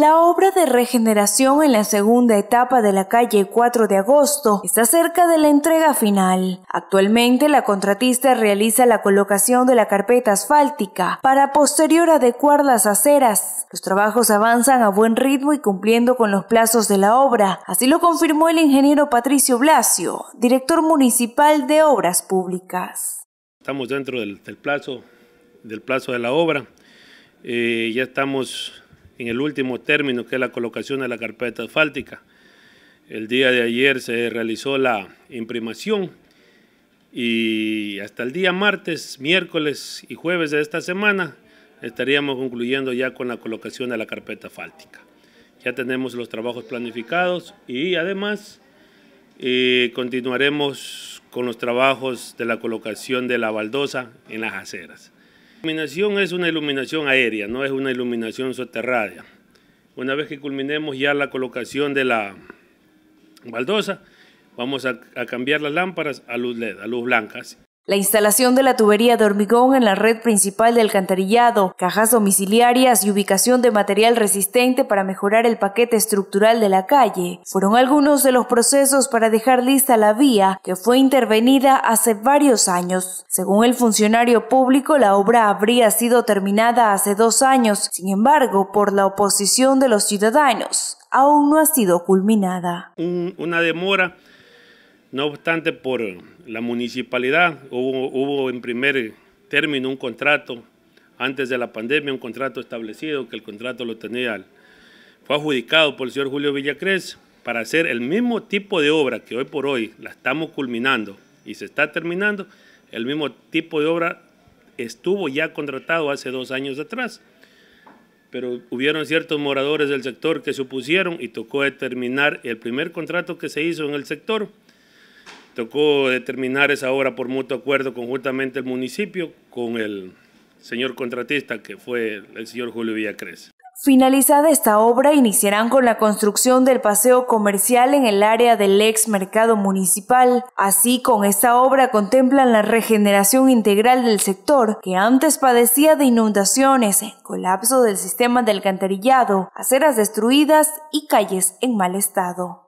La obra de regeneración en la segunda etapa de la calle 4 de agosto está cerca de la entrega final. Actualmente la contratista realiza la colocación de la carpeta asfáltica para posterior adecuar las aceras. Los trabajos avanzan a buen ritmo y cumpliendo con los plazos de la obra, así lo confirmó el ingeniero Patricio Blasio, director municipal de Obras Públicas. Estamos dentro del, plazo del plazo de la obra. Eh, ya estamos en el último término, que es la colocación de la carpeta asfáltica. El día de ayer se realizó la imprimación y hasta el día martes, miércoles y jueves de esta semana estaríamos concluyendo ya con la colocación de la carpeta asfáltica. Ya tenemos los trabajos planificados y además eh, continuaremos con los trabajos de la colocación de la baldosa en las aceras. La iluminación es una iluminación aérea, no es una iluminación soterránea. Una vez que culminemos ya la colocación de la baldosa, vamos a, cambiar las lámparas a luz LED, a luz blanca. La instalación de la tubería de hormigón en la red principal del alcantarillado, cajas domiciliarias y ubicación de material resistente para mejorar el paquete estructural de la calle fueron algunos de los procesos para dejar lista la vía que fue intervenida hace varios años. Según el funcionario público, la obra habría sido terminada hace dos años, sin embargo, por la oposición de los ciudadanos, aún no ha sido culminada. una demora no obstante, por la municipalidad hubo, en primer término un contrato, antes de la pandemia, un contrato establecido, que el contrato lo tenía, fue adjudicado por el señor Julio Villacrés para hacer el mismo tipo de obra que hoy por hoy la estamos culminando y se está terminando, el mismo tipo de obra estuvo ya contratado hace dos años atrás. Pero hubieron ciertos moradores del sector que se opusieron y tocó determinar el primer contrato que se hizo en el sector Tocó determinar esa obra por mutuo acuerdo conjuntamente el municipio con el señor contratista que fue el señor Julio Villacrés. Finalizada esta obra, iniciarán con la construcción del paseo comercial en el área del ex mercado municipal. Así, con esta obra contemplan la regeneración integral del sector, que antes padecía de inundaciones, colapso del sistema de alcantarillado, aceras destruidas y calles en mal estado.